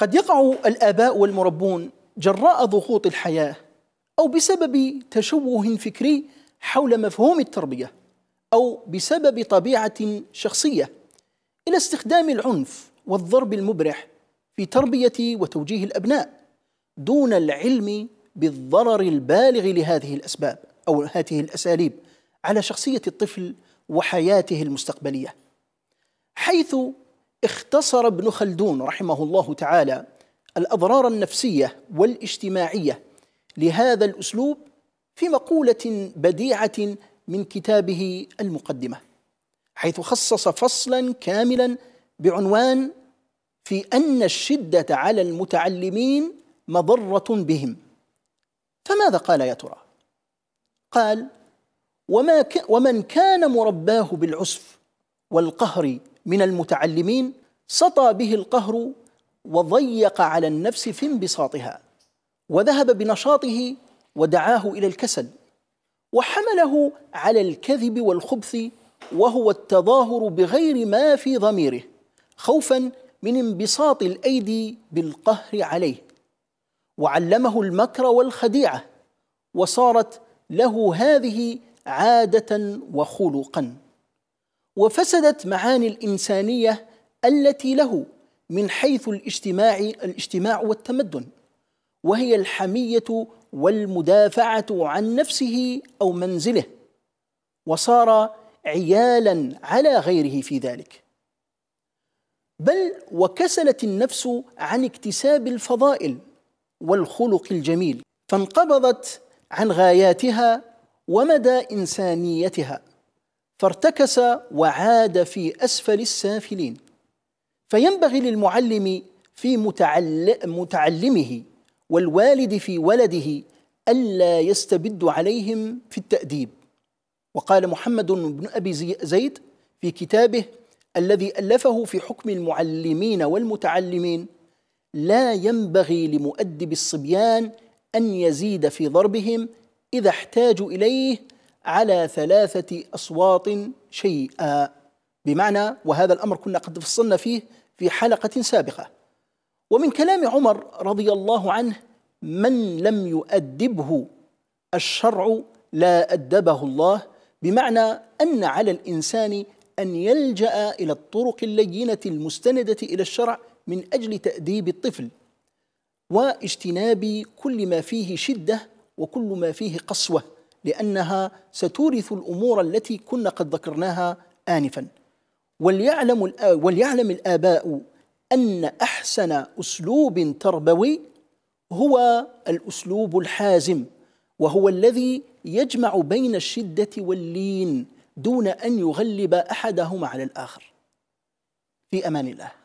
قد يقع الآباء والمربون جراء ضغوط الحياة أو بسبب تشوه فكري حول مفهوم التربية أو بسبب طبيعة شخصية إلى استخدام العنف والضرب المبرح في تربية وتوجيه الأبناء دون العلم بالضرر البالغ لهذه الأسباب أو هذه الأساليب على شخصية الطفل وحياته المستقبلية حيث اختصر ابن خلدون رحمه الله تعالى الأضرار النفسية والاجتماعية لهذا الأسلوب في مقولة بديعة من كتابه المقدمة حيث خصص فصلا كاملا بعنوان في أن الشدة على المتعلمين مضرة بهم فماذا قال يا ترى؟ قال وما ك ومن كان مرباه بالعسف والقهر من المتعلمين سطى به القهر وضيق على النفس في انبساطها وذهب بنشاطه ودعاه إلى الكسل وحمله على الكذب والخبث وهو التظاهر بغير ما في ضميره خوفا من انبساط الأيدي بالقهر عليه وعلمه المكر والخديعة وصارت له هذه عادة وخلقا وفسدت معاني الإنسانية التي له من حيث الاجتماع الاجتماع والتمدن وهي الحمية والمدافعة عن نفسه أو منزله وصار عيالا على غيره في ذلك بل وكسلت النفس عن اكتساب الفضائل والخلق الجميل فانقبضت عن غاياتها ومدى انسانيتها فارتكس وعاد في اسفل السافلين فينبغي للمعلم في متعل متعلمه والوالد في ولده ألا يستبد عليهم في التأديب وقال محمد بن أبي زيد في كتابه الذي ألفه في حكم المعلمين والمتعلمين لا ينبغي لمؤدب الصبيان أن يزيد في ضربهم إذا احتاجوا إليه على ثلاثة أصوات شيئا بمعنى وهذا الأمر كنا قد فصلنا فيه في حلقة سابقة ومن كلام عمر رضي الله عنه من لم يؤدبه الشرع لا أدبه الله بمعنى أن على الإنسان أن يلجأ إلى الطرق اللينة المستندة إلى الشرع من أجل تأديب الطفل واجتناب كل ما فيه شدة وكل ما فيه قسوة لأنها ستورث الأمور التي كنا قد ذكرناها آنفاً وليعلم آه، وليعلم الآباء أن أحسن أسلوب تربوي هو الأسلوب الحازم وهو الذي يجمع بين الشدة واللين دون أن يغلب أحدهما على الآخر في أمان الله